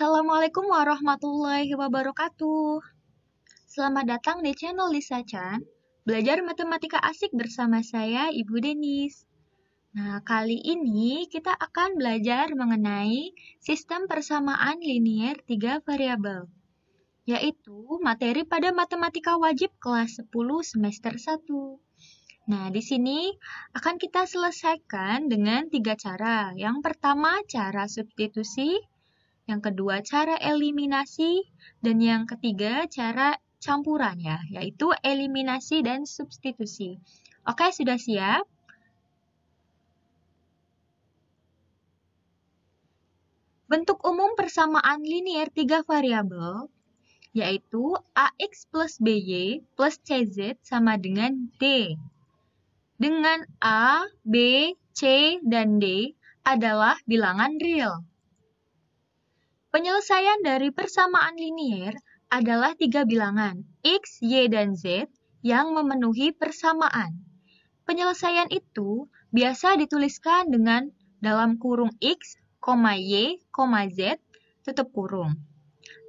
Assalamualaikum warahmatullahi wabarakatuh. Selamat datang di channel Lisa Chan, belajar matematika asik bersama saya Ibu Denis. Nah, kali ini kita akan belajar mengenai sistem persamaan linier tiga variabel, yaitu materi pada matematika wajib kelas 10 semester 1. Nah, di sini akan kita selesaikan dengan tiga cara. Yang pertama, cara substitusi yang kedua cara eliminasi, dan yang ketiga cara campuran ya, yaitu eliminasi dan substitusi. Oke, sudah siap? Bentuk umum persamaan linier tiga variabel yaitu AX plus BY plus CZ sama dengan D. Dengan A, B, C, dan D adalah bilangan real. Penyelesaian dari persamaan linier adalah tiga bilangan X, Y, dan Z yang memenuhi persamaan. Penyelesaian itu biasa dituliskan dengan dalam kurung X, Y, Z, tutup kurung.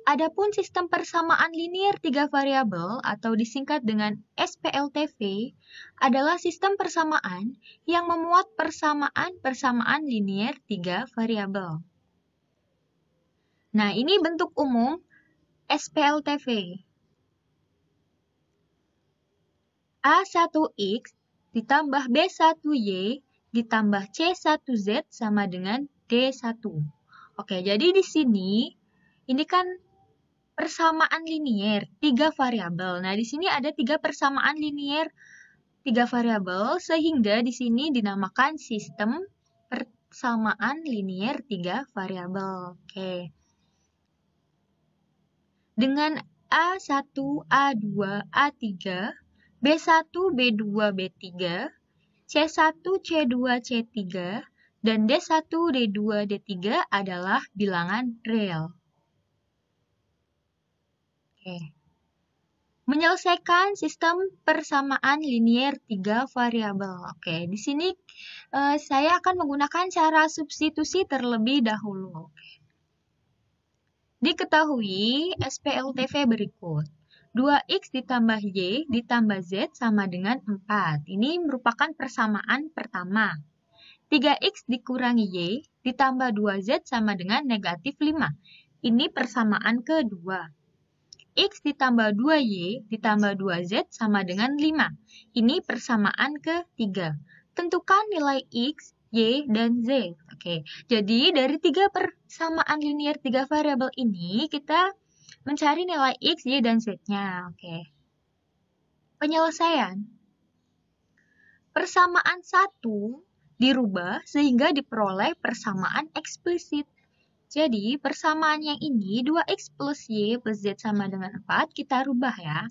Adapun sistem persamaan linier tiga variabel atau disingkat dengan SPLTV adalah sistem persamaan yang memuat persamaan-persamaan linier tiga variabel. Nah, ini bentuk umum SPLTV. A1X ditambah B1Y ditambah C1Z sama dengan D1. Oke, jadi di sini ini kan persamaan linier, tiga variabel. Nah, di sini ada tiga persamaan linier, tiga variabel, sehingga di sini dinamakan sistem persamaan linier tiga variabel. Oke dengan A1, A2, A3, B1, B2, B3, C1, C2, C3, dan D1, D2, D3 adalah bilangan real. Oke. Menyelesaikan sistem persamaan linier tiga variabel. Oke, di sini eh, saya akan menggunakan cara substitusi terlebih dahulu. Oke. Diketahui SPLTV berikut. 2X ditambah Y ditambah Z sama dengan 4. Ini merupakan persamaan pertama. 3X dikurangi Y ditambah 2Z sama dengan negatif 5. Ini persamaan kedua. X ditambah 2Y ditambah 2Z sama dengan 5. Ini persamaan ketiga. Tentukan nilai X Y, dan Z. Oke, jadi dari tiga persamaan linear tiga variabel ini, kita mencari nilai X, Y, dan Z-nya. Oke. Penyelesaian. Persamaan satu dirubah sehingga diperoleh persamaan eksplisit. Jadi, persamaan yang ini 2x plus y plus z sama dengan 4, kita rubah ya.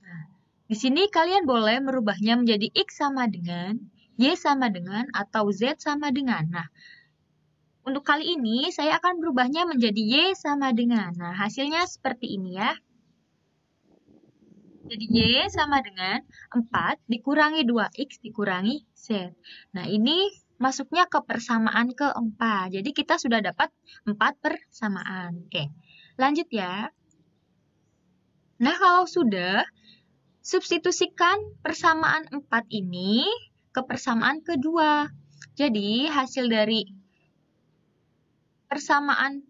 Nah, di sini kalian boleh merubahnya menjadi x sama dengan Y sama dengan atau Z sama dengan. Nah, untuk kali ini saya akan berubahnya menjadi Y sama dengan. Nah, hasilnya seperti ini ya. Jadi Y sama dengan 4 dikurangi 2X dikurangi Z. Nah, ini masuknya ke persamaan keempat. Jadi kita sudah dapat 4 persamaan. Oke, lanjut ya. Nah, kalau sudah, substitusikan persamaan 4 ini kepersamaan kedua. Jadi, hasil dari persamaan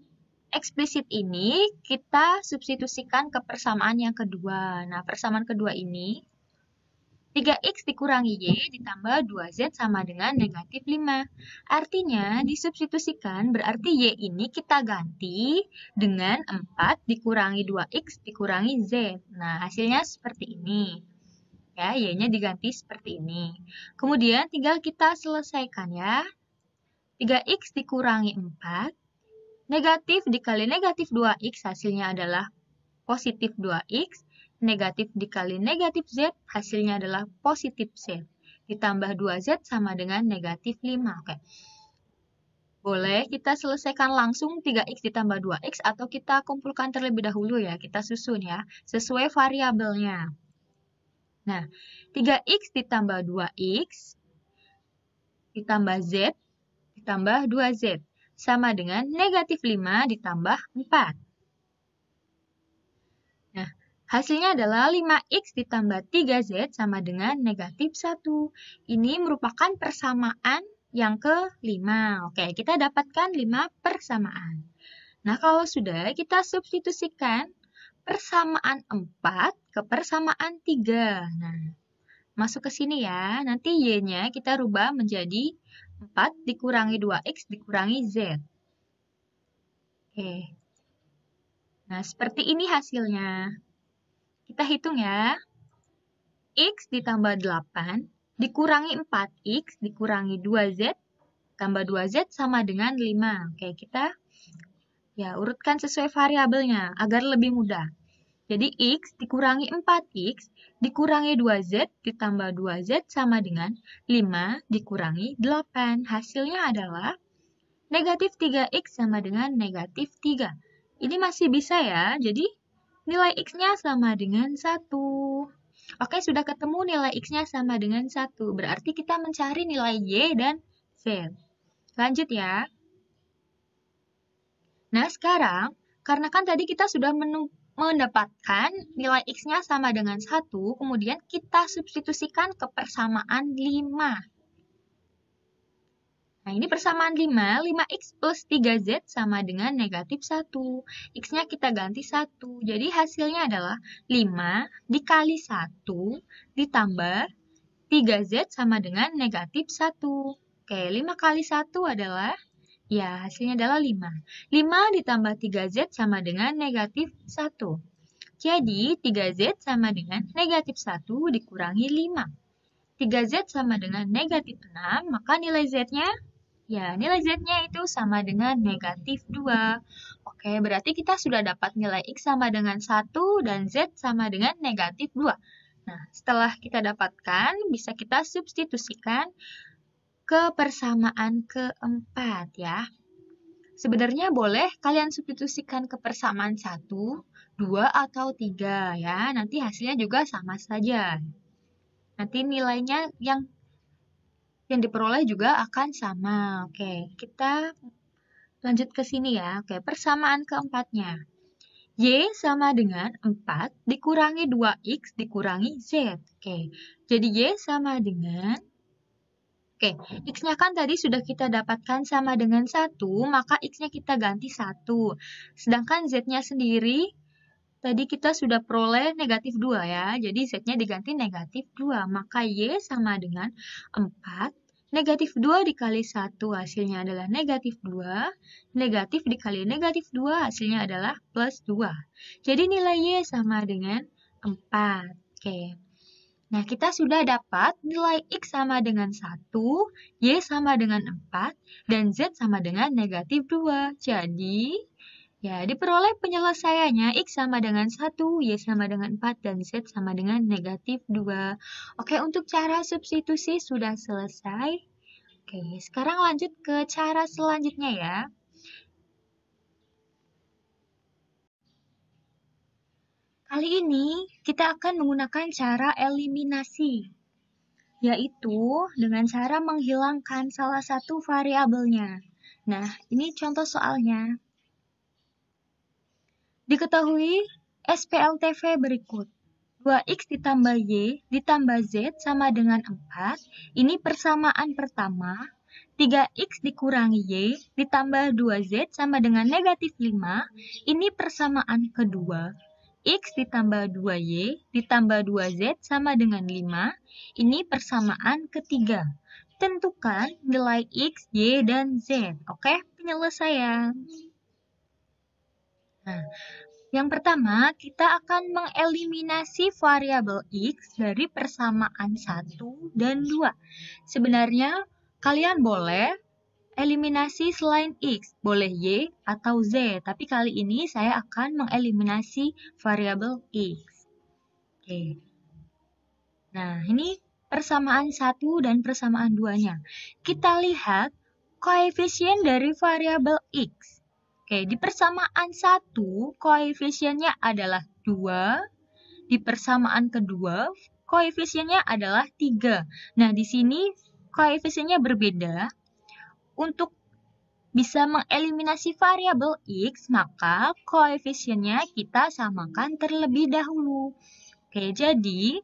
eksplisit ini kita substitusikan ke persamaan yang kedua. Nah, persamaan kedua ini 3x dikurangi y ditambah 2z sama dengan negatif 5. Artinya, disubstitusikan berarti y ini kita ganti dengan 4 dikurangi 2x dikurangi z. Nah, hasilnya seperti ini. Ya, Y-nya diganti seperti ini. Kemudian tinggal kita selesaikan ya. 3X dikurangi 4. Negatif dikali negatif 2X hasilnya adalah positif 2X. Negatif dikali negatif Z hasilnya adalah positif Z. Ditambah 2Z sama dengan negatif 5. Oke. Boleh kita selesaikan langsung 3x ditambah 2x atau kita kumpulkan terlebih dahulu ya, kita susun ya, sesuai variabelnya. Nah, 3x ditambah 2x ditambah z ditambah 2z sama dengan negatif 5 ditambah 4. Nah, hasilnya adalah 5x ditambah 3z sama dengan negatif 1. Ini merupakan persamaan yang kelima. Oke, kita dapatkan 5 persamaan. Nah, kalau sudah, kita substitusikan persamaan 4 ke persamaan 3. Nah, masuk ke sini ya. Nanti Y-nya kita rubah menjadi 4 dikurangi 2X dikurangi Z. Oke. Nah, seperti ini hasilnya. Kita hitung ya. X ditambah 8 dikurangi 4X dikurangi 2Z tambah 2Z sama dengan 5. Oke, kita Ya, urutkan sesuai variabelnya agar lebih mudah. Jadi X dikurangi 4X dikurangi 2Z ditambah 2Z sama dengan 5 dikurangi 8. Hasilnya adalah negatif 3X sama dengan negatif 3. Ini masih bisa ya, jadi nilai X-nya sama dengan 1. Oke, sudah ketemu nilai X-nya sama dengan 1. Berarti kita mencari nilai Y dan Z. Lanjut ya. Nah, sekarang, karena kan tadi kita sudah mendapatkan nilai X-nya sama dengan 1, kemudian kita substitusikan ke persamaan 5. Nah, ini persamaan 5, 5x plus 3z sama dengan negatif 1. X-nya kita ganti 1. Jadi hasilnya adalah 5 dikali 1 ditambah 3z sama dengan negatif 1. Oke, 5 kali 1 adalah Ya, hasilnya adalah 5. 5 ditambah 3Z sama dengan negatif 1. Jadi, 3Z sama dengan negatif 1 dikurangi 5. 3Z sama dengan negatif 6, maka nilai Z-nya? Ya, nilai Z-nya itu sama dengan negatif 2. Oke, berarti kita sudah dapat nilai X sama dengan 1 dan Z sama dengan negatif 2. Nah, setelah kita dapatkan, bisa kita substitusikan kepersamaan keempat ya. Sebenarnya boleh kalian substitusikan kepersamaan satu, dua, atau tiga ya. Nanti hasilnya juga sama saja. Nanti nilainya yang yang diperoleh juga akan sama. Oke, kita lanjut ke sini ya. Oke, persamaan keempatnya. Y sama dengan 4 dikurangi 2X dikurangi Z. Oke, jadi Y sama dengan Oke, X-nya kan tadi sudah kita dapatkan sama dengan 1, maka X-nya kita ganti 1. Sedangkan Z-nya sendiri, tadi kita sudah peroleh negatif 2 ya, jadi Z-nya diganti negatif 2. Maka Y sama dengan 4 Negatif 2 dikali 1 hasilnya adalah negatif 2. Negatif dikali negatif 2 hasilnya adalah plus 2. Jadi nilai Y sama dengan 4. Oke. okay. Nah, kita sudah dapat nilai X sama dengan 1, Y sama dengan 4, dan Z sama dengan negatif 2. Jadi, ya diperoleh penyelesaiannya X sama dengan 1, Y sama dengan 4, dan Z sama dengan negatif 2. Oke, untuk cara substitusi sudah selesai. Oke, sekarang lanjut ke cara selanjutnya ya. Kali ini kita akan menggunakan cara eliminasi, yaitu dengan cara menghilangkan salah satu variabelnya. Nah, ini contoh soalnya. Diketahui SPLTV berikut. 2X ditambah Y ditambah Z sama dengan 4. Ini persamaan pertama. 3X dikurangi Y ditambah 2Z sama dengan negatif 5. Ini persamaan kedua. X ditambah 2Y ditambah 2Z sama dengan 5. Ini persamaan ketiga. Tentukan nilai X, Y, dan Z. Oke, penyelesaian. Nah, yang pertama, kita akan mengeliminasi variabel x dari persamaan 1 dan 2. Sebenarnya, kalian boleh Eliminasi selain X, boleh Y atau Z, tapi kali ini saya akan mengeliminasi variabel X. Oke. Nah, ini persamaan satu dan persamaan duanya. Kita lihat koefisien dari variabel X. Oke, di persamaan satu koefisiennya adalah 2. Di persamaan kedua, koefisiennya adalah 3. Nah, di sini koefisiennya berbeda, untuk bisa mengeliminasi variabel x, maka koefisiennya kita samakan terlebih dahulu. Oke, jadi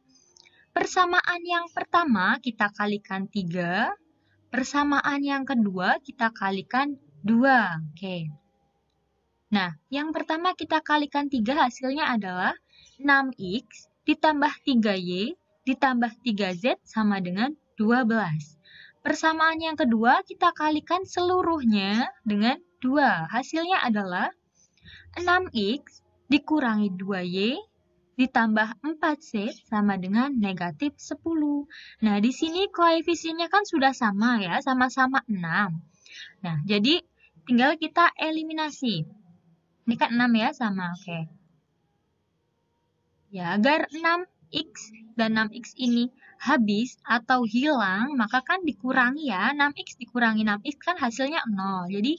persamaan yang pertama kita kalikan 3, persamaan yang kedua kita kalikan 2. Oke. Nah, yang pertama kita kalikan 3 hasilnya adalah 6x ditambah 3y ditambah 3z sama dengan 12. Persamaan yang kedua kita kalikan seluruhnya dengan 2. Hasilnya adalah 6x dikurangi 2y ditambah 4C sama dengan negatif 10. Nah, di sini koefisiennya kan sudah sama ya, sama-sama 6. Nah, jadi tinggal kita eliminasi. Ini kan 6 ya, sama, oke. Okay. Ya, agar 6 6 X dan 6X ini habis atau hilang, maka kan dikurangi ya. 6X dikurangi 6X kan hasilnya 0. Jadi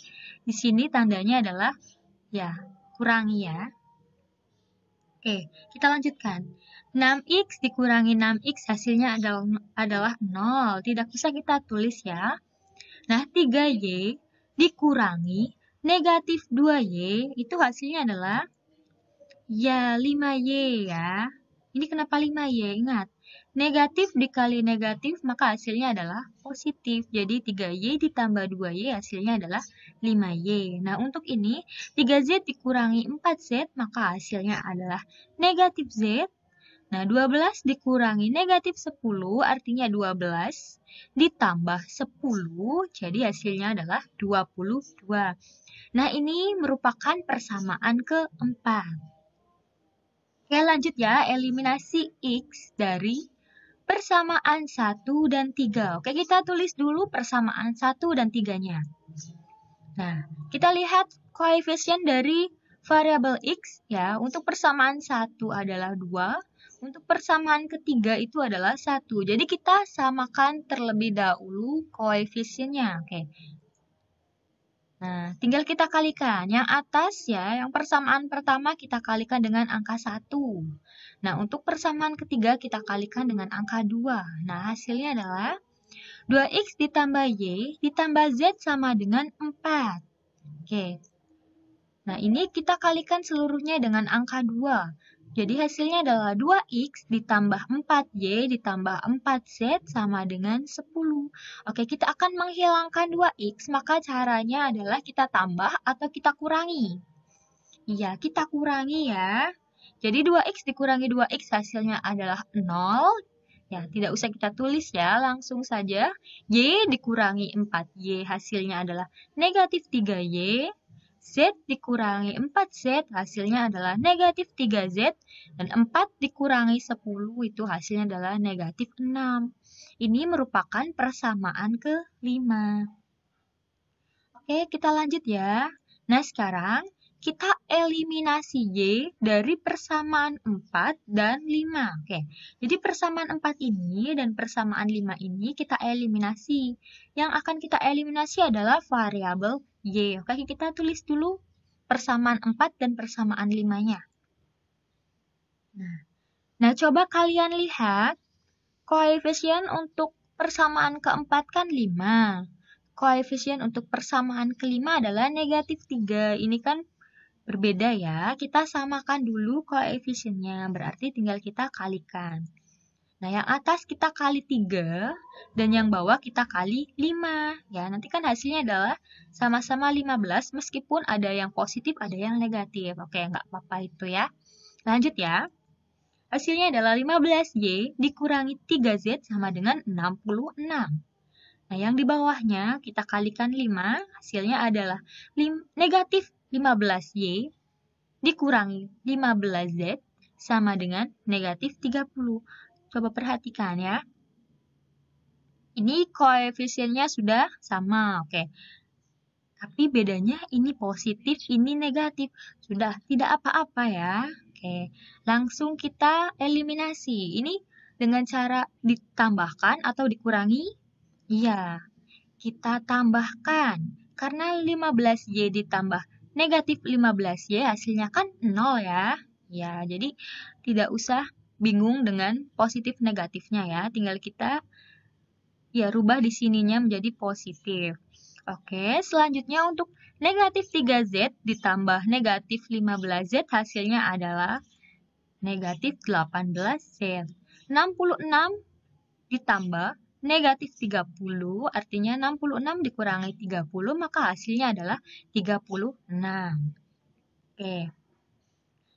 di sini tandanya adalah ya, kurangi ya. Oke, kita lanjutkan. 6X dikurangi 6X hasilnya adalah, adalah 0. Tidak bisa kita tulis ya. Nah, 3Y dikurangi negatif 2Y itu hasilnya adalah ya 5Y ya. Ini kenapa 5 ya? Ingat, negatif dikali negatif maka hasilnya adalah positif. Jadi 3Y ditambah 2Y hasilnya adalah 5Y. Nah untuk ini 3Z dikurangi 4Z maka hasilnya adalah negatif Z. Nah 12 dikurangi negatif 10 artinya 12 ditambah 10 jadi hasilnya adalah 22. Nah ini merupakan persamaan keempat. Oke lanjut ya, eliminasi X dari persamaan 1 dan 3. Oke kita tulis dulu persamaan 1 dan 3-nya. Nah, kita lihat koefisien dari variabel X ya. Untuk persamaan 1 adalah 2, untuk persamaan ketiga itu adalah 1. Jadi kita samakan terlebih dahulu koefisiennya. Oke, Nah, tinggal kita kalikan. Yang atas ya, yang persamaan pertama kita kalikan dengan angka 1. Nah, untuk persamaan ketiga kita kalikan dengan angka 2. Nah, hasilnya adalah 2x ditambah y ditambah z sama dengan 4. Oke. Nah, ini kita kalikan seluruhnya dengan angka 2. Jadi hasilnya adalah 2x ditambah 4y ditambah 4z sama dengan 10. Oke, kita akan menghilangkan 2x, maka caranya adalah kita tambah atau kita kurangi. Iya, kita kurangi ya. Jadi 2x dikurangi 2x hasilnya adalah 0. Ya, tidak usah kita tulis ya, langsung saja. Y dikurangi 4Y hasilnya adalah negatif 3Y Z dikurangi 4Z hasilnya adalah negatif 3Z dan 4 dikurangi 10 itu hasilnya adalah negatif 6. Ini merupakan persamaan kelima. Oke, kita lanjut ya. Nah, sekarang kita eliminasi Y dari persamaan 4 dan 5. Oke, jadi persamaan 4 ini dan persamaan 5 ini kita eliminasi. Yang akan kita eliminasi adalah variabel Y. Oke, kita tulis dulu persamaan 4 dan persamaan 5-nya. Nah, nah, coba kalian lihat koefisien untuk persamaan keempat kan 5 koefisien untuk persamaan kelima adalah negatif 3. Ini kan Berbeda ya, kita samakan dulu koefisiennya, berarti tinggal kita kalikan. Nah, yang atas kita kali 3 dan yang bawah kita kali 5. Ya, nanti kan hasilnya adalah sama-sama 15 meskipun ada yang positif, ada yang negatif. Oke, nggak apa-apa itu ya. Lanjut ya. Hasilnya adalah 15Y dikurangi 3Z sama dengan 66. Nah, yang di bawahnya kita kalikan 5, hasilnya adalah negatif 15Y dikurangi 15Z sama dengan negatif 30. Coba perhatikan ya. Ini koefisiennya sudah sama, oke. Tapi bedanya ini positif, ini negatif. Sudah tidak apa-apa ya. Oke, langsung kita eliminasi. Ini dengan cara ditambahkan atau dikurangi? Iya, kita tambahkan. Karena 15Y ditambah Negatif 15Y ya, hasilnya kan 0 ya. Ya, jadi tidak usah bingung dengan positif negatifnya ya. Tinggal kita ya rubah di sininya menjadi positif. Oke, selanjutnya untuk negatif 3Z ditambah negatif 15Z hasilnya adalah negatif 18Z. 66 ditambah negatif 30 artinya 66 dikurangi 30 maka hasilnya adalah 36. Oke.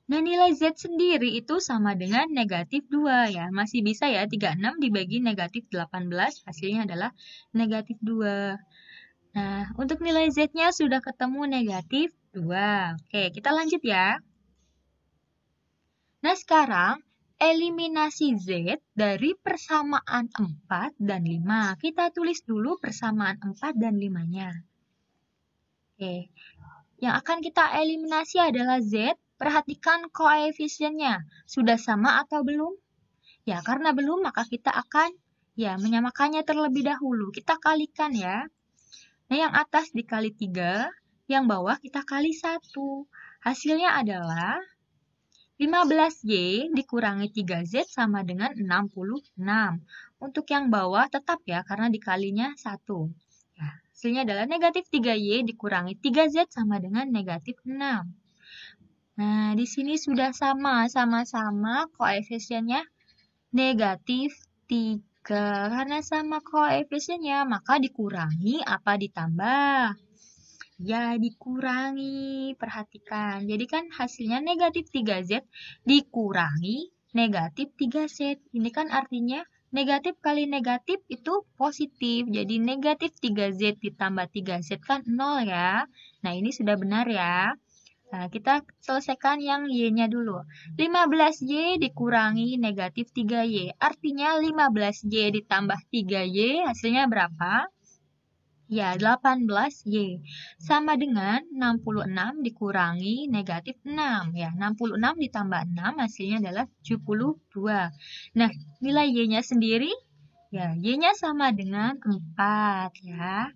Nah nilai Z sendiri itu sama dengan negatif 2 ya. Masih bisa ya 36 dibagi negatif 18 hasilnya adalah negatif 2. Nah untuk nilai Z-nya sudah ketemu negatif 2. Oke kita lanjut ya. Nah sekarang eliminasi Z dari persamaan 4 dan 5. Kita tulis dulu persamaan 4 dan 5-nya. Oke. Yang akan kita eliminasi adalah Z. Perhatikan koefisiennya. Sudah sama atau belum? Ya, karena belum maka kita akan ya menyamakannya terlebih dahulu. Kita kalikan ya. Nah, yang atas dikali 3, yang bawah kita kali 1. Hasilnya adalah 15Y dikurangi 3Z sama dengan 66. Untuk yang bawah tetap ya, karena dikalinya 1. Ya, hasilnya adalah negatif 3Y dikurangi 3Z sama dengan negatif 6. Nah, di sini sudah sama, sama-sama koefisiennya negatif 3. Karena sama koefisiennya, maka dikurangi apa ditambah? ya dikurangi. Perhatikan, jadi kan hasilnya negatif 3Z dikurangi negatif 3Z. Ini kan artinya negatif kali negatif itu positif. Jadi negatif 3Z ditambah 3Z kan 0 ya. Nah ini sudah benar ya. Nah, kita selesaikan yang Y-nya dulu. 15Y dikurangi negatif 3Y. Artinya 15Y ditambah 3Y hasilnya berapa? Ya, 18Y. Sama dengan 66 dikurangi negatif 6. Ya, 66 ditambah 6 hasilnya adalah 72. Nah, nilai Y-nya sendiri, ya, Y-nya sama dengan 4. Ya.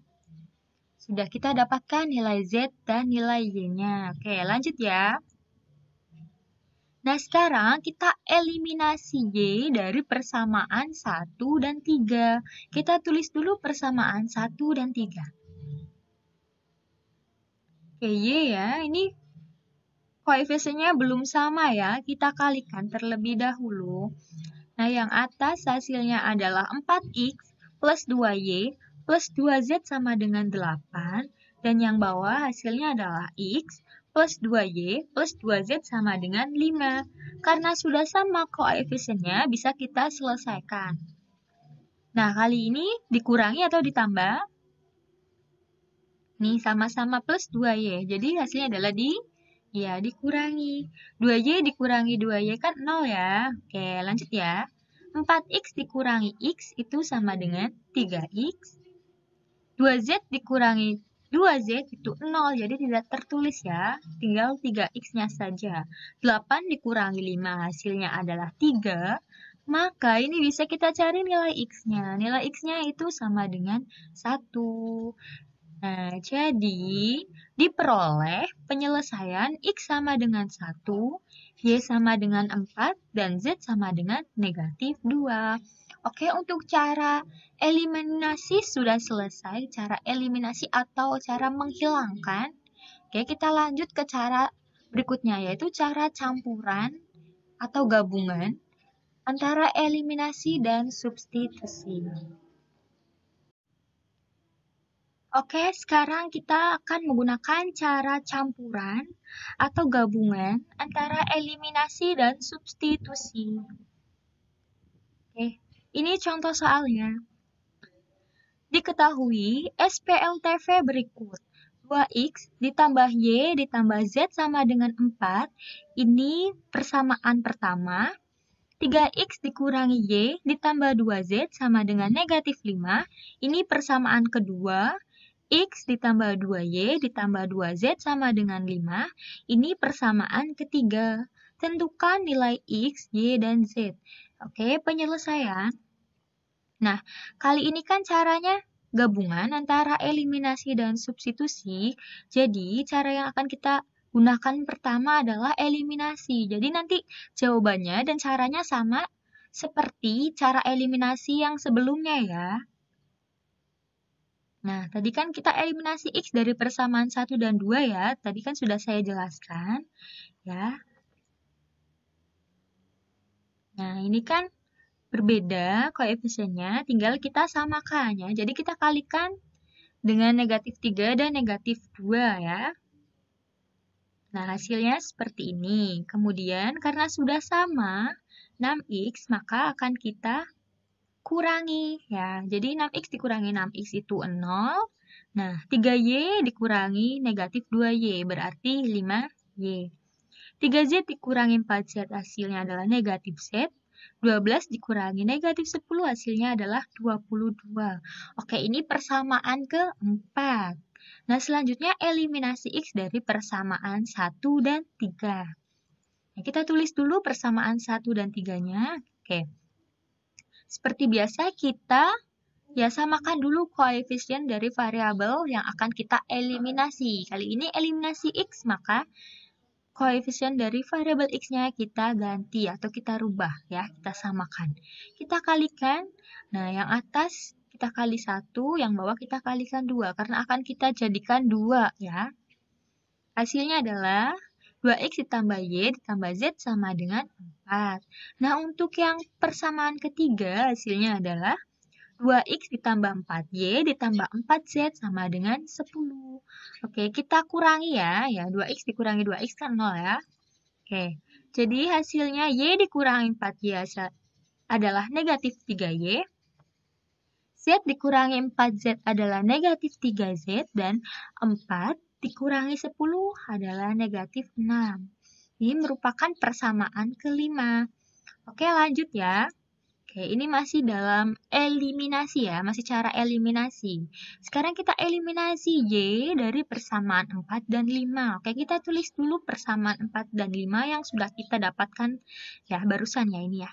Sudah kita dapatkan nilai Z dan nilai Y-nya. Oke, lanjut ya. Nah, sekarang kita eliminasi Y dari persamaan 1 dan 3. Kita tulis dulu persamaan 1 dan 3. Oke, Y ya. Ini koefisiennya belum sama ya. Kita kalikan terlebih dahulu. Nah, yang atas hasilnya adalah 4X plus 2Y plus 2Z sama dengan 8. Dan yang bawah hasilnya adalah X plus 2Y plus 2Z sama dengan 5. Karena sudah sama koefisiennya, bisa kita selesaikan. Nah, kali ini dikurangi atau ditambah? Nih, sama-sama plus 2Y. Jadi, hasilnya adalah di Ya, dikurangi. 2Y dikurangi 2Y kan 0 ya. Oke, lanjut ya. 4X dikurangi X itu sama dengan 3X. 2Z dikurangi 2Z itu 0, jadi tidak tertulis ya. Tinggal 3X-nya saja. 8 dikurangi 5, hasilnya adalah 3. Maka ini bisa kita cari nilai X-nya. Nilai X-nya itu sama dengan 1. Nah, jadi diperoleh penyelesaian X sama dengan 1, Y sama dengan 4, dan Z sama dengan negatif 2. Oke, untuk cara eliminasi sudah selesai, cara eliminasi atau cara menghilangkan. Oke, kita lanjut ke cara berikutnya yaitu cara campuran atau gabungan antara eliminasi dan substitusi. Oke, sekarang kita akan menggunakan cara campuran atau gabungan antara eliminasi dan substitusi. Oke. Ini contoh soalnya. Diketahui SPLTV berikut. 2X ditambah Y ditambah Z sama dengan 4. Ini persamaan pertama. 3X dikurangi Y ditambah 2Z sama dengan negatif 5. Ini persamaan kedua. X ditambah 2Y ditambah 2Z sama dengan 5. Ini persamaan ketiga. Tentukan nilai X, Y, dan Z. Oke, penyelesaian. Nah, kali ini kan caranya gabungan antara eliminasi dan substitusi. Jadi, cara yang akan kita gunakan pertama adalah eliminasi. Jadi, nanti jawabannya dan caranya sama seperti cara eliminasi yang sebelumnya ya. Nah, tadi kan kita eliminasi X dari persamaan 1 dan 2 ya. Tadi kan sudah saya jelaskan. Ya, Nah, ini kan berbeda koefisiennya, tinggal kita samakan ya. Jadi kita kalikan dengan negatif 3 dan negatif 2 ya. Nah, hasilnya seperti ini. Kemudian, karena sudah sama 6x, maka akan kita kurangi ya. Jadi 6x dikurangi 6x itu 0. Nah, 3y dikurangi negatif 2y berarti 5y. 3Z dikurangi 4Z hasilnya adalah negatif Z. 12 dikurangi negatif 10 hasilnya adalah 22. Oke, ini persamaan keempat. Nah, selanjutnya eliminasi X dari persamaan 1 dan 3. Nah, kita tulis dulu persamaan 1 dan 3-nya. Oke. Seperti biasa, kita ya samakan dulu koefisien dari variabel yang akan kita eliminasi. Kali ini eliminasi X, maka koefisien dari variabel x-nya kita ganti atau kita rubah ya, kita samakan. Kita kalikan. Nah, yang atas kita kali satu, yang bawah kita kalikan dua karena akan kita jadikan dua ya. Hasilnya adalah 2x ditambah y ditambah z sama dengan 4. Nah, untuk yang persamaan ketiga hasilnya adalah 2x ditambah 4y ditambah 4z sama dengan 10. Oke, kita kurangi ya. ya 2x dikurangi 2x kan 0 ya. Oke, jadi hasilnya y dikurangi 4y adalah negatif 3y. Z dikurangi 4Z adalah negatif 3Z dan 4 dikurangi 10 adalah negatif 6. Ini merupakan persamaan kelima. Oke lanjut ya. Oke, ini masih dalam eliminasi ya, masih cara eliminasi. Sekarang kita eliminasi Y dari persamaan 4 dan 5. Oke, kita tulis dulu persamaan 4 dan 5 yang sudah kita dapatkan ya barusan ya ini ya.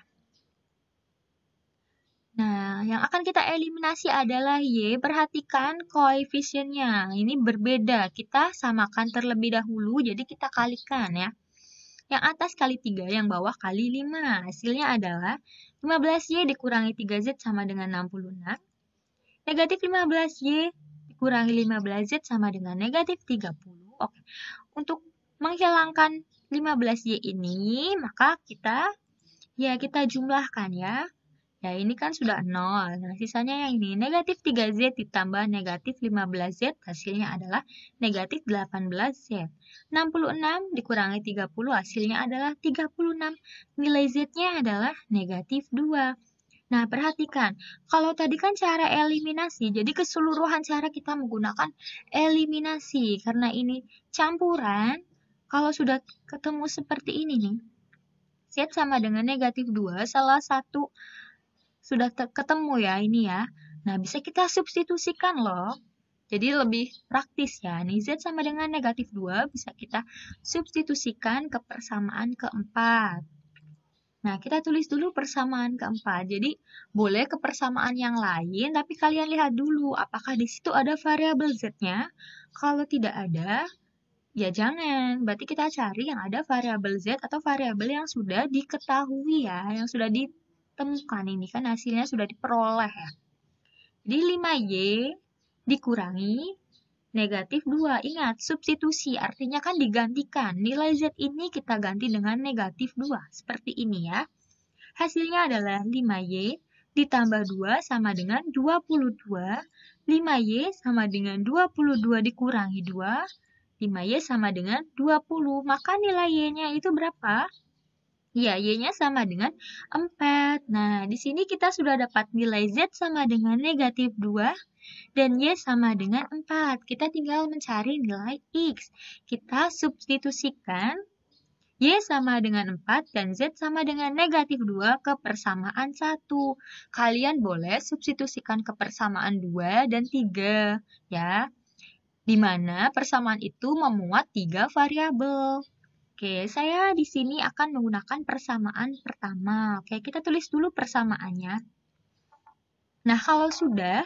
Nah, yang akan kita eliminasi adalah Y. Perhatikan koefisiennya. Ini berbeda. Kita samakan terlebih dahulu, jadi kita kalikan ya. Yang atas kali 3, yang bawah kali 5. Hasilnya adalah 15Y dikurangi 3Z sama dengan 66. Negatif 15Y dikurangi 15Z sama dengan negatif 30. Oke, untuk menghilangkan 15Y ini, maka kita, ya kita jumlahkan ya. Ya, ini kan sudah 0. Nah, sisanya yang ini. Negatif 3Z ditambah negatif 15Z hasilnya adalah negatif 18Z. 66 dikurangi 30 hasilnya adalah 36. Nilai Z-nya adalah negatif 2. Nah, perhatikan, kalau tadi kan cara eliminasi, jadi keseluruhan cara kita menggunakan eliminasi. Karena ini campuran, kalau sudah ketemu seperti ini nih, Z sama dengan negatif 2, salah satu sudah ketemu ya ini ya. Nah, bisa kita substitusikan loh. Jadi lebih praktis ya. Nih Z sama dengan negatif 2 bisa kita substitusikan ke persamaan keempat. Nah, kita tulis dulu persamaan keempat. Jadi, boleh ke persamaan yang lain, tapi kalian lihat dulu apakah di situ ada variabel Z-nya. Kalau tidak ada, ya jangan. Berarti kita cari yang ada variabel Z atau variabel yang sudah diketahui ya, yang sudah di temukan ini kan hasilnya sudah diperoleh ya. Jadi 5Y dikurangi negatif 2. Ingat, substitusi artinya kan digantikan. Nilai Z ini kita ganti dengan negatif 2. Seperti ini ya. Hasilnya adalah 5Y ditambah 2 sama dengan 22. 5Y sama dengan 22 dikurangi 2. 5Y sama dengan 20. Maka nilai Y-nya itu berapa? Ya, Y-nya sama dengan 4. Nah, di sini kita sudah dapat nilai Z sama dengan negatif 2 dan Y sama dengan 4. Kita tinggal mencari nilai X. Kita substitusikan Y sama dengan 4 dan Z sama dengan negatif 2 ke persamaan 1. Kalian boleh substitusikan ke persamaan 2 dan 3, ya. Di mana persamaan itu memuat 3 variabel. Oke, saya di sini akan menggunakan persamaan pertama. Oke, kita tulis dulu persamaannya. Nah, kalau sudah,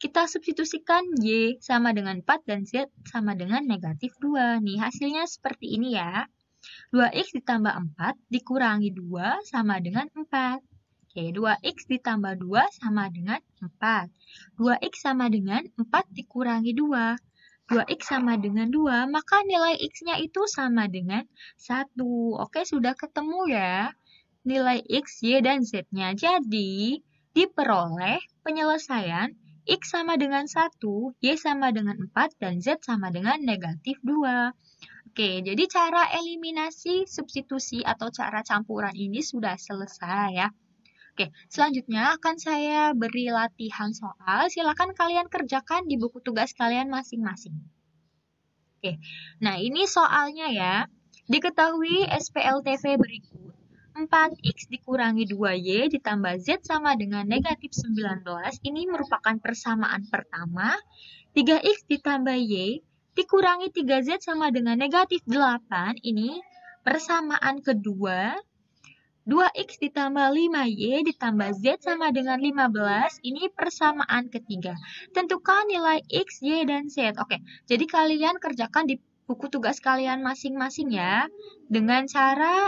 kita substitusikan Y sama dengan 4 dan Z sama dengan negatif 2. Nih, hasilnya seperti ini ya. 2X ditambah 4 dikurangi 2 sama dengan 4. Oke, 2x ditambah 2 sama dengan 4. 2x sama dengan 4 dikurangi 2. 2x sama dengan 2, maka nilai x-nya itu sama dengan 1. Oke, sudah ketemu ya nilai x, y, dan z-nya. Jadi, diperoleh penyelesaian x sama dengan 1, y sama dengan 4, dan z sama dengan negatif 2. Oke, jadi cara eliminasi substitusi atau cara campuran ini sudah selesai ya. Oke, selanjutnya akan saya beri latihan soal. Silakan kalian kerjakan di buku tugas kalian masing-masing. Oke, nah ini soalnya ya. Diketahui SPLTV berikut. 4X dikurangi 2Y ditambah Z sama dengan negatif 19. Ini merupakan persamaan pertama. 3X ditambah Y dikurangi 3Z sama dengan negatif 8. Ini persamaan kedua. 2x ditambah 5y ditambah z sama dengan 15, ini persamaan ketiga. Tentukan nilai x, y, dan z. Oke, jadi kalian kerjakan di buku tugas kalian masing-masing ya. Dengan cara,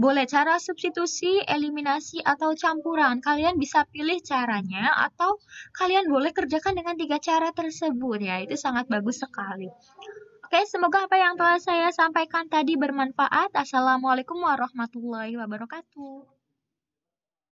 boleh cara substitusi, eliminasi, atau campuran. Kalian bisa pilih caranya atau kalian boleh kerjakan dengan tiga cara tersebut ya. Itu sangat bagus sekali. Oke, semoga apa yang telah saya sampaikan tadi bermanfaat. Assalamualaikum warahmatullahi wabarakatuh.